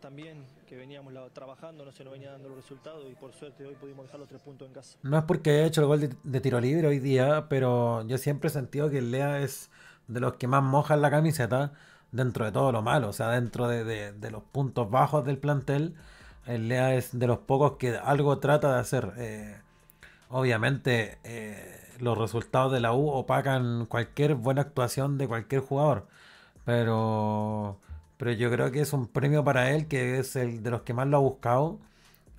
también que veníamos trabajando, no se nos venía dando los resultados y por suerte hoy pudimos dejar los tres puntos en casa. No es porque haya hecho el gol de, tiro libre hoy día, pero yo siempre he sentido que el Lea es de los que más mojan la camiseta dentro de todo lo malo, o sea, dentro de, los puntos bajos del plantel. el eh, Lea es de los pocos que algo trata de hacer. Eh, obviamente, eh, los resultados de la U opacan cualquier buena actuación de cualquier jugador. Pero pero yo creo que es un premio para él, que es el de los que más lo ha buscado,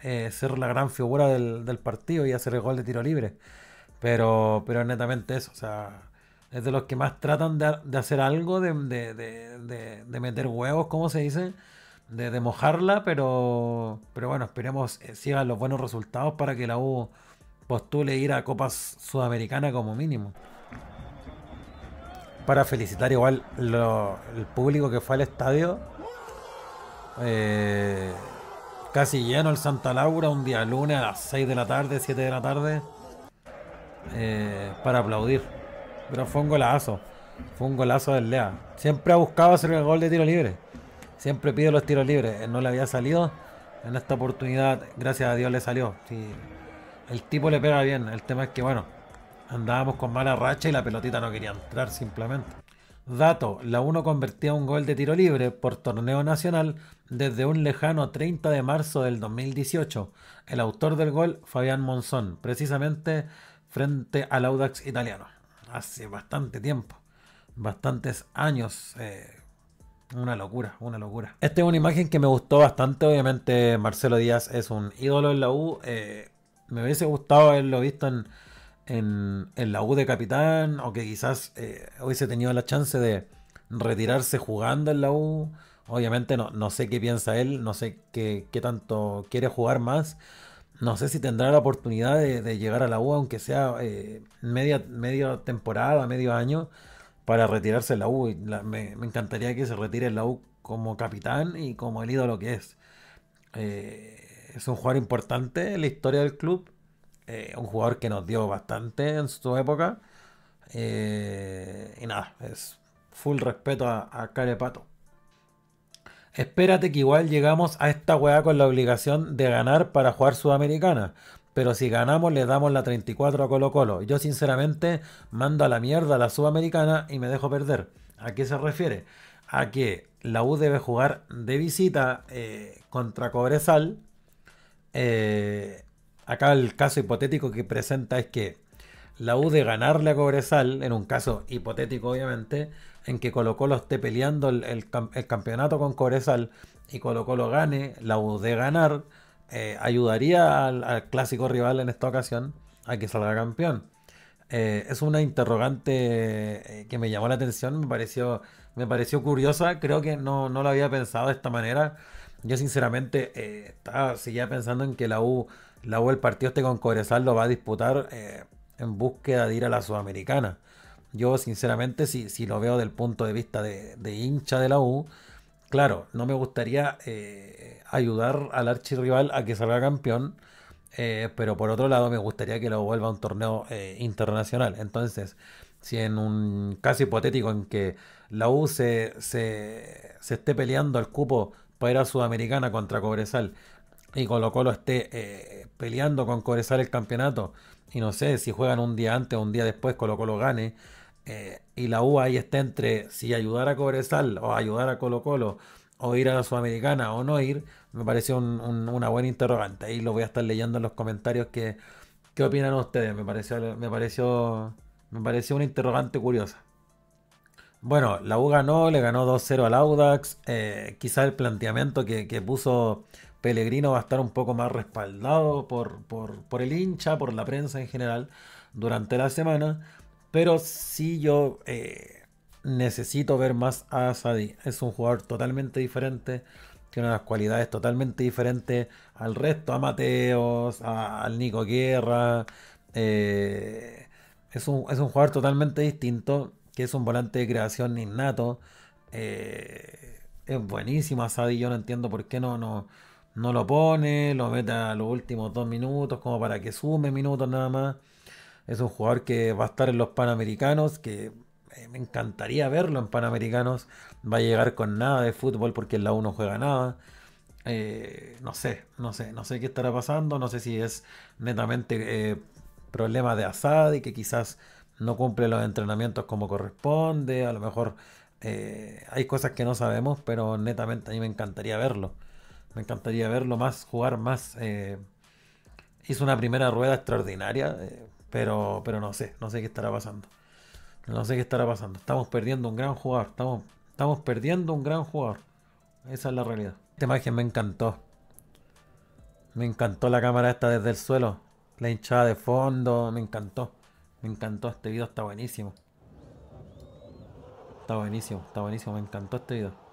eh, ser la gran figura del, partido y hacer el gol de tiro libre. Pero, pero netamente eso, o sea, es de los que más tratan de, hacer algo, de, meter huevos, como se dice, de, mojarla, pero, pero bueno, esperemos eh, sigan los buenos resultados para que la U postule ir a Copas Sudamericana como mínimo para felicitar igual el público que fue al estadio. Eh, casi lleno el Santa Laura un día lunes a las 6 de la tarde, 7 de la tarde. Eh, para aplaudir. Pero fue un golazo. Fue un golazo del Lea. Siempre ha buscado hacer el gol de tiro libre. Siempre pide los tiros libres. Eh, no le había salido. En esta oportunidad, gracias a Dios, le salió. El tipo le pega bien. El tema es que, bueno, Andábamos con mala racha y la pelotita no quería entrar simplemente. Dato, la 1 convertía un gol de tiro libre por torneo nacional desde un lejano 30 de marzo del 2018. El autor del gol, Fabián Monzón, precisamente frente al Audax italiano. Hace bastante tiempo, bastantes años. Eh, una locura, una locura. Esta es una imagen que me gustó bastante. Obviamente, Marcelo Díaz es un ídolo en la U. Eh, me hubiese gustado haberlo visto en en, la U de capitán o que quizás hoy eh, hubiese tenido la chance de retirarse jugando en la U. Obviamente no, sé qué piensa él, no sé qué, tanto quiere jugar más. No sé si tendrá la oportunidad de, llegar a la U, aunque sea eh, media, temporada, medio año, para retirarse en la U. me, encantaría que se retire en la U como capitán y como el ídolo que es. Eh, es un jugador importante en la historia del club eh, un jugador que nos dio bastante en su época. Eh, y nada, es full respeto a, Carepato. Espérate que igual llegamos a esta weá con la obligación de ganar para jugar Sudamericana. Pero si ganamos le damos la 34 a Colo Colo. Yo sinceramente mando a la mierda a la Sudamericana y me dejo perder. ¿A qué se refiere? A que la U debe jugar de visita eh, contra Cobresal. Eh, Acá el caso hipotético que presenta es que la U de ganarle a Cobresal, en un caso hipotético obviamente, en que Colo Colo esté peleando el, campeonato con Cobresal y Colo Colo gane, la U de ganar eh, ayudaría al, clásico rival en esta ocasión a que salga campeón. Eh, es una interrogante eh, que me llamó la atención, me pareció, me pareció curiosa, creo que no, no lo había pensado de esta manera yo sinceramente eh, estaba, seguía pensando en que la U, la U el partido este con Cobresal lo va a disputar eh, en búsqueda de ir a la Sudamericana. Yo sinceramente, si, si lo veo del punto de vista de, hincha de la U, claro, no me gustaría eh, ayudar al archirrival a que salga campeón, pero por otro lado me gustaría que lo vuelva a un torneo internacional. Entonces, si en un caso hipotético en que la U se, se, se esté peleando al cupo era Sudamericana contra Cobresal y Colo Colo esté eh, peleando con Cobresal el campeonato y no sé si juegan un día antes o un día después Colo Colo gane eh, y la U ahí está entre si ayudar a Cobresal o ayudar a Colo Colo o ir a la Sudamericana o no ir, me pareció una buena interrogante. Ahí lo voy a estar leyendo en los comentarios que, qué opinan ustedes. Me pareció, me pareció, me pareció una interrogante curiosa. Bueno, la U ganó, le ganó 2-0 al Audax. Eh, quizá el planteamiento que, puso Pellegrino va a estar un poco más respaldado por, por, el hincha, por la prensa en general durante la semana. Pero sí yo eh, necesito ver más a Sadie, Es un jugador totalmente diferente. Tiene unas cualidades totalmente diferentes al resto, a Mateos, al Nico Guerra. Eh, es, un, es un jugador totalmente distinto que es un volante de creación innato. Eh, es buenísimo Asadi, yo no entiendo por qué no, no, lo pone, lo mete a los últimos dos minutos, como para que sume minutos nada más. Es un jugador que va a estar en los Panamericanos, que eh, me encantaría verlo en Panamericanos. Va a llegar con nada de fútbol porque en la 1 juega nada. Eh, no sé, no sé, no sé qué estará pasando. No sé si es netamente problema de Asadi, que quizás no cumple los entrenamientos como corresponde, a lo mejor eh, hay cosas que no sabemos, pero netamente a mí me encantaría verlo. Me encantaría verlo más, jugar más. Eh, hizo una primera rueda extraordinaria, eh, pero, pero no sé, no sé qué estará pasando. No sé qué estará pasando. Estamos perdiendo un gran jugador, estamos, estamos perdiendo un gran jugador. Esa es la realidad. Esta imagen me encantó. Me encantó la cámara esta desde el suelo. La hinchada de fondo, me encantó. Me encantó este video, está buenísimo. Está buenísimo, está buenísimo, me encantó este video.